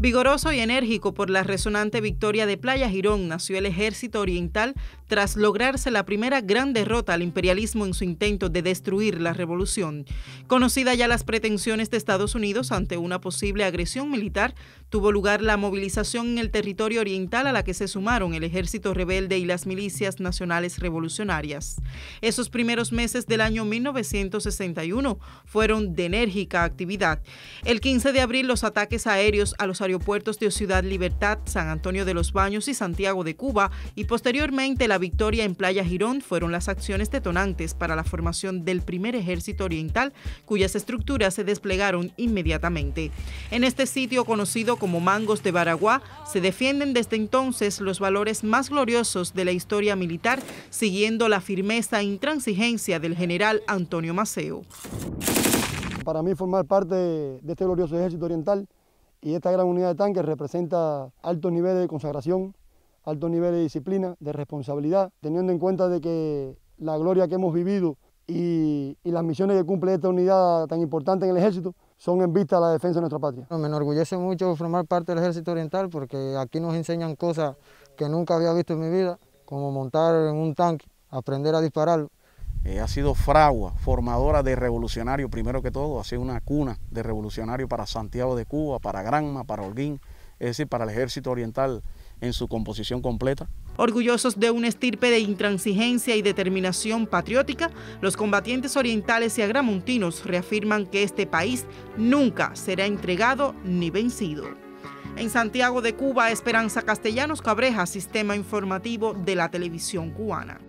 Vigoroso y enérgico por la resonante victoria de Playa Girón, nació el ejército oriental tras lograrse la primera gran derrota al imperialismo en su intento de destruir la revolución. Conocida ya las pretensiones de Estados Unidos ante una posible agresión militar, tuvo lugar la movilización en el territorio oriental a la que se sumaron el ejército rebelde y las milicias nacionales revolucionarias. Esos primeros meses del año 1961 fueron de enérgica actividad. El 15 de abril los ataques aéreos a los aeropuertos de Ciudad Libertad, San Antonio de los Baños y Santiago de Cuba y posteriormente la victoria en Playa Girón fueron las acciones detonantes para la formación del primer ejército oriental cuyas estructuras se desplegaron inmediatamente. En este sitio conocido como Mangos de Baraguá se defienden desde entonces los valores más gloriosos de la historia militar siguiendo la firmeza e intransigencia del general Antonio Maceo. Para mí formar parte de este glorioso ejército oriental y esta gran unidad de tanques representa altos niveles de consagración, altos niveles de disciplina, de responsabilidad, teniendo en cuenta de que la gloria que hemos vivido y, las misiones que cumple esta unidad tan importante en el ejército son en vista a la defensa de nuestra patria. Me enorgullece mucho formar parte del ejército oriental porque aquí nos enseñan cosas que nunca había visto en mi vida, como montar en un tanque, aprender a dispararlo. Eh, ha sido fragua, formadora de revolucionario primero que todo, ha sido una cuna de revolucionario para Santiago de Cuba, para Granma, para Holguín, es decir, para el ejército oriental en su composición completa. Orgullosos de un estirpe de intransigencia y determinación patriótica, los combatientes orientales y agramontinos reafirman que este país nunca será entregado ni vencido. En Santiago de Cuba, Esperanza Castellanos Cabreja, Sistema Informativo de la Televisión Cubana.